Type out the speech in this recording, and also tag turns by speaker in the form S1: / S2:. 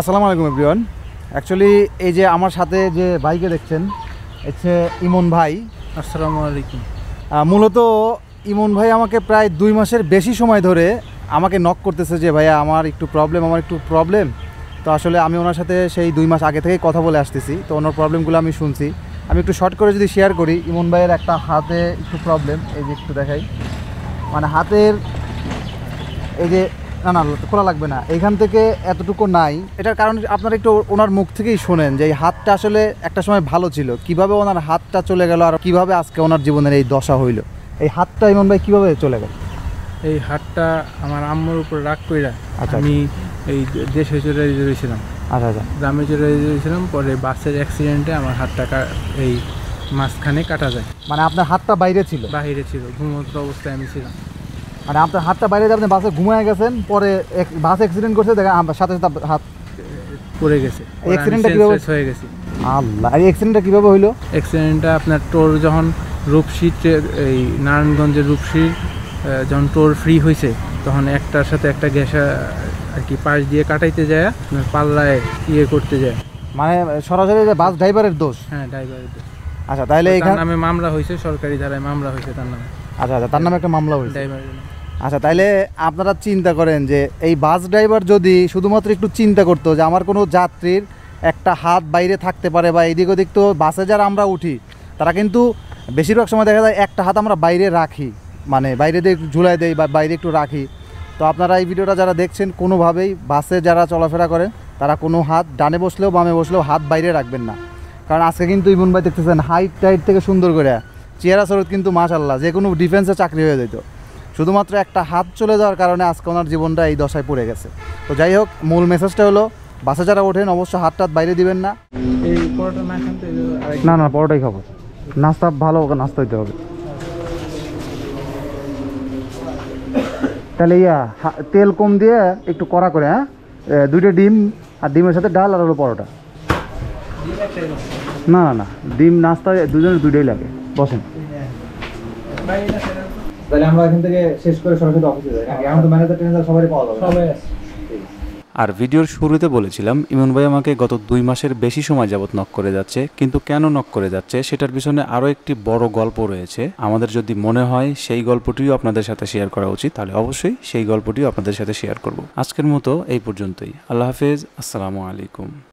S1: আসসালামু আলাইকুম everyone actually এই যে আমার সাথে যে ভাইকে দেখছেন হচ্ছে ইমন ভাই আসসালামু আলাইকুম মূলত ইমন ভাই আমাকে প্রায় দুই মাসের বেশি সময় ধরে আমাকে নক করতেছে যে ভাইয়া আমার একটু প্রবলেম আমার একটু প্রবলেম তো আসলে আমি ওনার সাথে সেই দুই মাস আগে থেকেই কথা বলে আসতেছি তো ওনার প্রবলেমগুলো আমি শুনছি আমি একটু শর্ট করে যদি শেয়ার করি ইমন ভাইয়ের একটা হাতে একটু প্রবলেম এই যে একটু দেখাই মানে হাতের এই যে না না খোলা লাগবে না এখান থেকে এতটুকু নাই এটার কারণ আপনারা একটু ওনার মুখ থেকেই শোনেন যে এই হাতটা আসলে একটা সময় ভালো ছিল কিভাবে ওনার হাতটা চলে গেল আর কিভাবে আজকে ওনার জীবনের এই দশা হইল এই হাতটা ইমন ভাই কিভাবে চলে গেল
S2: এই হাতটা আমার আম্মুর উপর রাগ কইরা আচ্ছা, আমি আচ্ছা। এই দেশে চলে গিয়েছিলাম আচ্ছা আচ্ছা গ্রামে চলে গিয়েছিলাম পরে বাসের অ্যাক্সিডেন্টে আমার হাতটা এই মাঝখানে কাটা যায় মানে আপনার হাতটা বাইরে ছিল বাইরে ছিল ঘুমন্ত অবস্থায় আমি ছিলাম
S1: মানে আপনার হাতটা বাইরে যাবেন বাসে ঘুমায় গেছেন পরে বাস অ্যাক্সিডেন্ট করছে দেখেন আমার সাথে সাথে হাত
S2: পড়ে গেছে অ্যাক্সিডেন্টটা কীভাবে হয়ে গেছে আল্লাহ এই অ্যাক্সিডেন্টটা কীভাবে হইলো অ্যাক্সিডেন্টটা আপনার টোর যখন রূপসী এই নারায়ণগঞ্জের রূপসী যখন টোর ফ্রি হয়েছে তখন একটার সাথে একটা গ্যাসা আর কি পাশ দিয়ে কাটাইতে যায় আপনার পাল্লায় ইয়ে করতে যায়
S1: মানে সরাসরি বাস ড্রাইভারের দোষ
S2: হ্যাঁ ড্রাইভারের দোষ
S1: আচ্ছা তাহলে এখানে নামে
S2: মামলা হয়েছে সরকারি ধারায় মামলা হয়েছে তার নামে
S1: আচ্ছা আচ্ছা তার নামে একটা মামলা হয়েছে ড্রাইভারের আচ্ছা তাইলে আপনারা চিন্তা করেন যে এই বাস ড্রাইভার যদি শুধুমাত্র একটু চিন্তা করতো যে আমার কোনো যাত্রীর একটা হাত বাইরে থাকতে পারে বা এদিক ওদিক তো বাসে যারা আমরা উঠি তারা কিন্তু বেশিরভাগ সময় দেখা যায় একটা হাত আমরা বাইরে রাখি মানে বাইরে দিয়ে ঝুলাই দেই বা বাইরে একটু রাখি তো আপনারা এই ভিডিওটা যারা দেখছেন কোনোভাবেই বাসে যারা চলাফেরা করেন তারা কোনো হাত ডানে বসলেও বামে বসলেও হাত বাইরে রাখবেন না কারণ আজকে কিন্তু ইমন ভাই দেখতেছেন হাইট টাইট থেকে সুন্দর করে চেহারা সরত কিন্তু মাশাল্লাহ যে কোনো ডিফেন্সে চাকরি হয়ে যেত শুধুমাত্র একটা হাত চলে যাওয়ার কারণে আজকে ওনার জীবনটা এই দশায় পড়ে গেছে তো যাই হোক মূল মেসেজটা হলো বাসে যারা ওঠেন অবশ্য হাত টাত বাইরে দিবেন না না না পরোটাই খাবো নাস্তা ভালো নাস্তা দিতে হবে তাহলে ইয়া তেল কম দিয়ে একটু কড়া করে হ্যাঁ দুইটা ডিম আর ডিমের সাথে ডাল আর হলো পরোটা না না না ডিম নাস্তা দুজনের দুইটাই লাগে বসেন
S2: তাহলে আমরা এখান থেকে শেষ
S1: করে সরাসরি অফিসে যাই তো ম্যানেজার সবারই পাওয়া যাবে সবাই আছে আর ভিডিওর শুরুতে বলেছিলাম ইমন ভাই আমাকে গত দুই মাসের বেশি সময় যাবৎ নক করে যাচ্ছে কিন্তু কেন নক করে যাচ্ছে সেটার পিছনে আরও একটি বড় গল্প রয়েছে আমাদের যদি মনে হয় সেই গল্পটিও আপনাদের সাথে শেয়ার করা উচিত তাহলে অবশ্যই সেই গল্পটিও আপনাদের সাথে শেয়ার করব আজকের মতো এই পর্যন্তই
S2: আল্লাহ হাফেজ আসসালামু আলাইকুম